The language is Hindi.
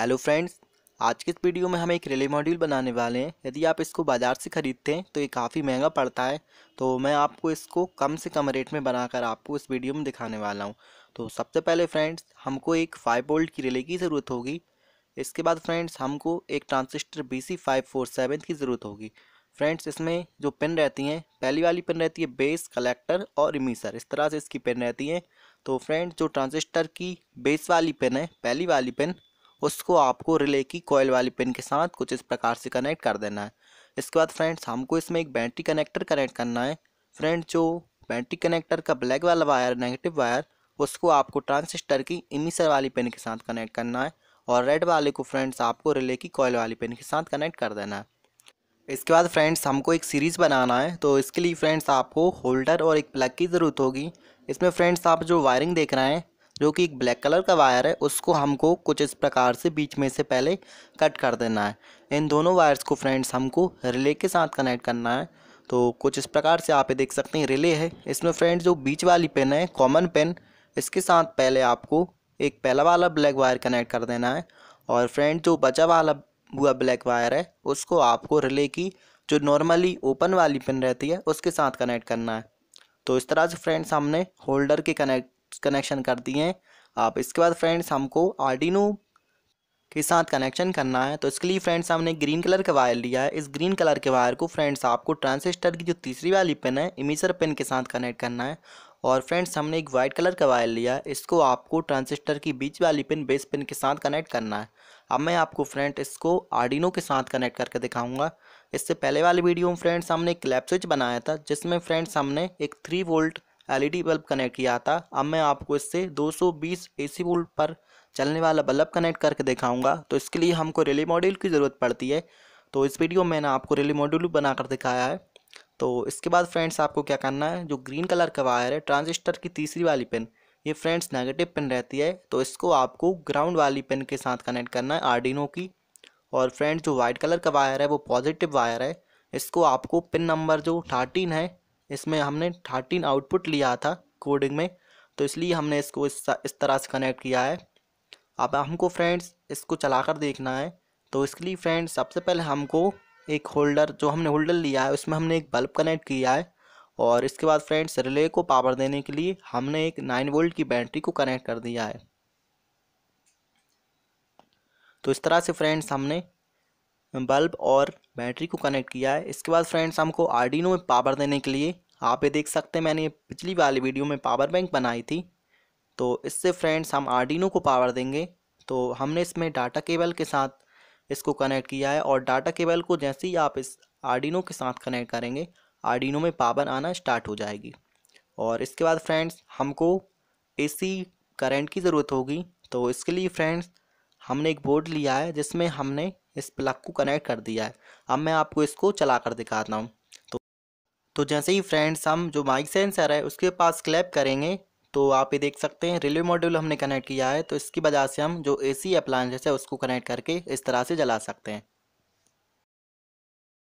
हेलो फ्रेंड्स आज के इस वीडियो में हम एक रिले मॉड्यूल बनाने वाले हैं यदि आप इसको बाज़ार से ख़रीदते हैं तो ये काफ़ी महंगा पड़ता है तो मैं आपको इसको कम से कम रेट में बनाकर आपको इस वीडियो में दिखाने वाला हूँ तो सबसे पहले फ्रेंड्स हमको एक फाइव वोल्ट की रिले की ज़रूरत होगी इसके बाद फ्रेंड्स हमको एक transistor B C five four seven की ज़रूरत होगी फ्रेंड्स इसमें जो पिन रहती हैं पहली वाली पिन रहती है बेस कलेक्टर और इमीसर इस तरह से इसकी पिन रहती हैं तो फ्रेंड्स जो ट्रांजिस्टर की बेस वाली पिन है पहली वाली पिन उसको आपको रिले की कॉयल वाली पिन के साथ कुछ इस प्रकार से कनेक्ट कर देना है इसके बाद फ्रेंड्स हमको इसमें एक बैटरी कनेक्टर कनेक्ट करना है फ्रेंड जो बैटरी कनेक्टर का ब्लैक वाला वायर नेगेटिव वायर उसको आपको ट्रांसिस्टर की इमिसर वाली पिन के साथ कनेक्ट करना है और रेड वाले को फ्रेंड्स आपको रिले की कॉयल वाली पिन के साथ कनेक्ट कर देना है इसके बाद फ्रेंड्स हमको एक सीरीज़ बनाना है तो इसके लिए फ्रेंड्स आपको होल्डर और एक प्लग की ज़रूरत होगी इसमें फ्रेंड्स आप जो वायरिंग देख रहे हैं जो कि एक ब्लैक कलर का वायर है उसको हमको कुछ इस प्रकार से बीच में से पहले कट कर देना है इन दोनों वायर्स को फ्रेंड्स हमको रिले के साथ कनेक्ट करना है तो कुछ इस प्रकार से आप ये देख सकते हैं रिले है इसमें फ्रेंड्स जो बीच वाली पेन है कॉमन पेन इसके साथ पहले आपको एक पहला वाला ब्लैक वायर कनेक्ट कर देना है और फ्रेंड जो बचा वाला हुआ ब्लैक वायर है उसको आपको रिले की जो नॉर्मली ओपन वाली पिन रहती है उसके साथ कनेक्ट करना है तो इस तरह से फ्रेंड्स हमने होल्डर के कनेक्ट कनेक्शन कर दिए हैं आप इसके बाद फ्रेंड्स हमको आर्डिनो के साथ कनेक्शन करना है तो इसके लिए फ्रेंड्स हमने ग्रीन कलर का वायर लिया है इस ग्रीन कलर के वायर को फ्रेंड्स आपको ट्रांसिस्टर की जो तीसरी वाली पिन है इमीसर पिन के साथ कनेक्ट करना है और फ्रेंड्स हमने एक वाइट कलर का वायर लिया है इसको आपको ट्रांसिस्टर की बीच वाली पिन बेस पिन के साथ कनेक्ट करना है अब मैं आपको फ्रेंड इसको आर्डिनो के साथ कनेक्ट करके दिखाऊंगा इससे पहले वाली वीडियो में फ्रेंड्स हमने एक लैप स्विच बनाया था जिसमें फ्रेंड्स हमने एक three volt LED bulb connect किया था अब मैं आपको इससे 220 एसी वोल्ट पर चलने वाला बल्ब कनेक्ट करके दिखाऊंगा तो इसके लिए हमको रेली मॉड्यूल की ज़रूरत पड़ती है तो इस वीडियो में मैंने आपको रेली मॉड्यूल बनाकर दिखाया है तो इसके बाद फ्रेंड्स आपको क्या करना है जो ग्रीन कलर का वायर है ट्रांजिस्टर की तीसरी वाली पिन ये फ्रेंड्स नेगेटिव पिन रहती है तो इसको आपको ग्राउंड वाली पिन के साथ कनेक्ट करना है आरडीनो की और फ्रेंड्स जो वाइट कलर का वायर है वो पॉजिटिव वायर है इसको आपको पिन नंबर जो थर्टीन है इसमें हमने थर्टीन आउटपुट लिया था कोडिंग में तो इसलिए हमने इसको इस, इस तरह से कनेक्ट किया है अब हमको फ्रेंड्स इसको चला कर देखना है तो इसके लिए फ्रेंड्स सबसे पहले हमको एक होल्डर जो हमने होल्डर लिया है उसमें हमने एक बल्ब कनेक्ट किया है और इसके बाद फ्रेंड्स रिले को पावर देने के लिए हमने एक नाइन वोल्ट की बैटरी को कनेक्ट कर दिया है तो इस तरह से फ्रेंड्स हमने बल्ब और बैटरी को कनेक्ट किया है इसके बाद फ्रेंड्स हमको आर्डिनो में पावर देने के लिए आप ये देख सकते हैं मैंने पिछली वाली वीडियो में पावर बैंक बनाई थी तो इससे फ्रेंड्स हम आर्डिनो को पावर देंगे तो हमने इसमें डाटा केबल के साथ इसको कनेक्ट किया है और डाटा केबल को जैसे ही आप इस आर्डिनो के साथ कनेक्ट करेंगे आर्डिनो में पावर आना स्टार्ट हो जाएगी और इसके बाद फ्रेंड्स हमको एसी करंट की ज़रूरत होगी तो इसके लिए फ्रेंड्स हमने एक बोर्ड लिया है जिसमें हमने इस प्लग को कनेक्ट कर दिया है अब मैं आपको इसको चला कर दिखाता हूँ तो तो जैसे ही फ्रेंड्स हम जो माइक सेंसर है उसके पास क्लैप करेंगे तो आप ये देख सकते हैं रिले मॉड्यूल हमने कनेक्ट किया है तो इसकी वजह से हम जो ए सी अप्लायंसेस है उसको कनेक्ट करके इस तरह से जला सकते हैं